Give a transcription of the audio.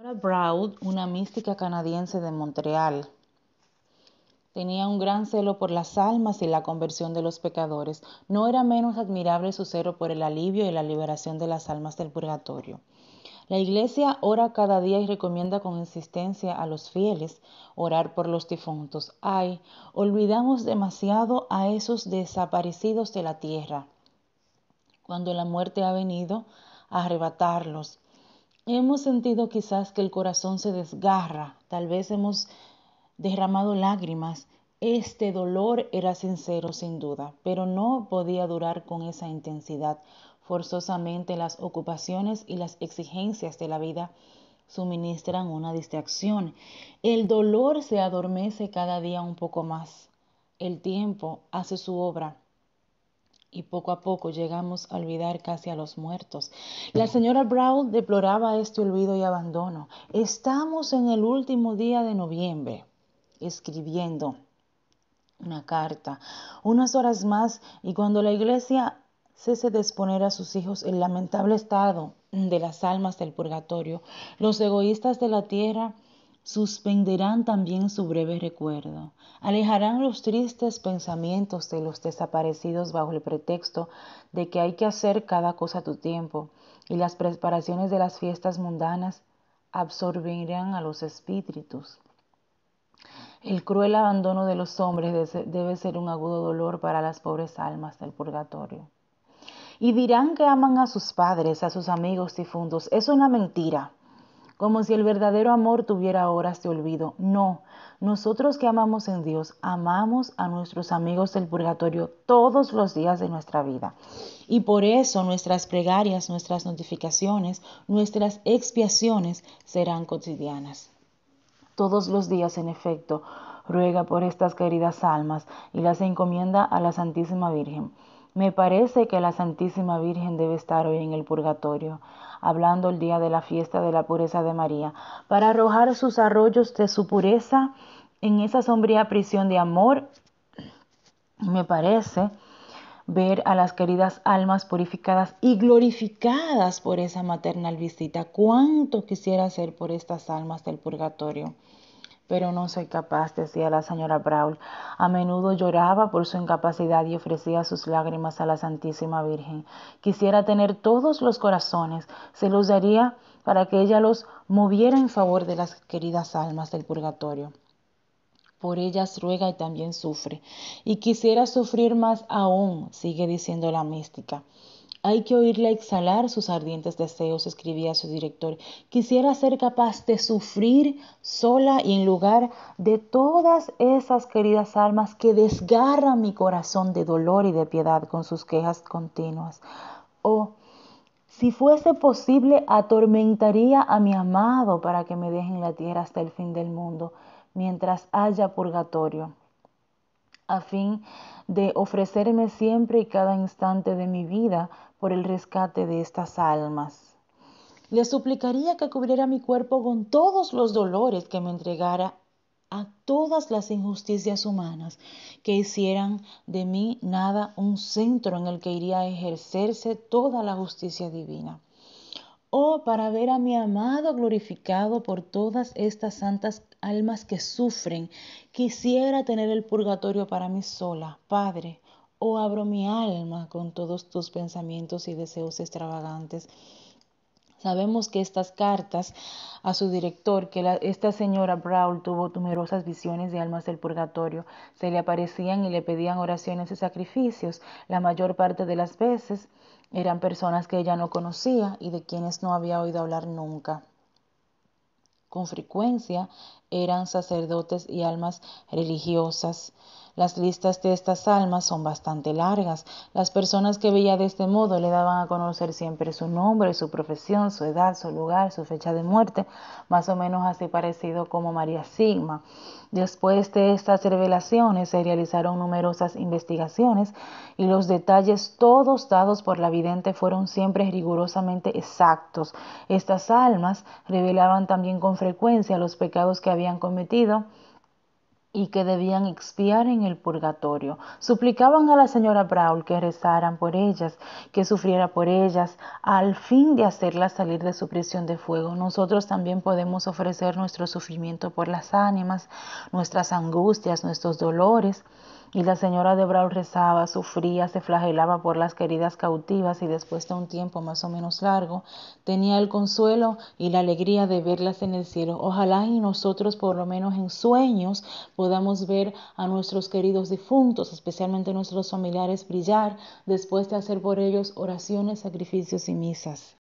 Nora Brown, una mística canadiense de Montreal, Tenía un gran celo por las almas y la conversión de los pecadores. No era menos admirable su celo por el alivio y la liberación de las almas del purgatorio. La Iglesia ora cada día y recomienda con insistencia a los fieles orar por los difuntos. Ay, olvidamos demasiado a esos desaparecidos de la tierra. Cuando la muerte ha venido a arrebatarlos, Hemos sentido quizás que el corazón se desgarra, tal vez hemos derramado lágrimas. Este dolor era sincero sin duda, pero no podía durar con esa intensidad. Forzosamente las ocupaciones y las exigencias de la vida suministran una distracción. El dolor se adormece cada día un poco más. El tiempo hace su obra y poco a poco llegamos a olvidar casi a los muertos. La señora Brown deploraba este olvido y abandono. Estamos en el último día de noviembre escribiendo una carta. Unas horas más y cuando la iglesia cese de exponer a sus hijos el lamentable estado de las almas del purgatorio, los egoístas de la tierra suspenderán también su breve recuerdo, alejarán los tristes pensamientos de los desaparecidos bajo el pretexto de que hay que hacer cada cosa a tu tiempo, y las preparaciones de las fiestas mundanas absorberán a los espíritus. El cruel abandono de los hombres debe ser un agudo dolor para las pobres almas del purgatorio. Y dirán que aman a sus padres, a sus amigos difuntos. Es una mentira como si el verdadero amor tuviera horas de olvido. No, nosotros que amamos en Dios, amamos a nuestros amigos del purgatorio todos los días de nuestra vida. Y por eso nuestras pregarias, nuestras notificaciones, nuestras expiaciones serán cotidianas. Todos los días, en efecto, ruega por estas queridas almas y las encomienda a la Santísima Virgen. Me parece que la Santísima Virgen debe estar hoy en el purgatorio hablando el día de la fiesta de la pureza de María, para arrojar sus arroyos de su pureza en esa sombría prisión de amor. Me parece ver a las queridas almas purificadas y glorificadas por esa maternal visita. ¿Cuánto quisiera hacer por estas almas del purgatorio? pero no soy capaz, decía la señora Braul. A menudo lloraba por su incapacidad y ofrecía sus lágrimas a la Santísima Virgen. Quisiera tener todos los corazones, se los daría para que ella los moviera en favor de las queridas almas del purgatorio. Por ellas ruega y también sufre. Y quisiera sufrir más aún, sigue diciendo la mística. Hay que oírla exhalar sus ardientes deseos, escribía su director. Quisiera ser capaz de sufrir sola y en lugar de todas esas queridas almas que desgarran mi corazón de dolor y de piedad con sus quejas continuas. Oh, si fuese posible, atormentaría a mi amado para que me deje en la tierra hasta el fin del mundo, mientras haya purgatorio, a fin de ofrecerme siempre y cada instante de mi vida por el rescate de estas almas. Le suplicaría que cubriera mi cuerpo con todos los dolores que me entregara a todas las injusticias humanas que hicieran de mí nada un centro en el que iría a ejercerse toda la justicia divina. Oh, para ver a mi amado glorificado por todas estas santas almas que sufren, quisiera tener el purgatorio para mí sola, Padre o abro mi alma con todos tus pensamientos y deseos extravagantes. Sabemos que estas cartas a su director, que esta señora Brawl tuvo numerosas visiones de almas del purgatorio, se le aparecían y le pedían oraciones y sacrificios. La mayor parte de las veces eran personas que ella no conocía y de quienes no había oído hablar nunca. Con frecuencia eran sacerdotes y almas religiosas. Las listas de estas almas son bastante largas. Las personas que veía de este modo le daban a conocer siempre su nombre, su profesión, su edad, su lugar, su fecha de muerte, más o menos así parecido como María Sigma. Después de estas revelaciones se realizaron numerosas investigaciones y los detalles todos dados por la vidente fueron siempre rigurosamente exactos. Estas almas revelaban también con frecuencia los pecados que habían cometido y que debían expiar en el purgatorio. Suplicaban a la señora Braul que rezaran por ellas, que sufriera por ellas, al fin de hacerlas salir de su prisión de fuego. Nosotros también podemos ofrecer nuestro sufrimiento por las ánimas, nuestras angustias, nuestros dolores y la señora de Brau rezaba, sufría, se flagelaba por las queridas cautivas y después de un tiempo más o menos largo, tenía el consuelo y la alegría de verlas en el cielo. Ojalá y nosotros, por lo menos en sueños, podamos ver a nuestros queridos difuntos, especialmente nuestros familiares, brillar después de hacer por ellos oraciones, sacrificios y misas.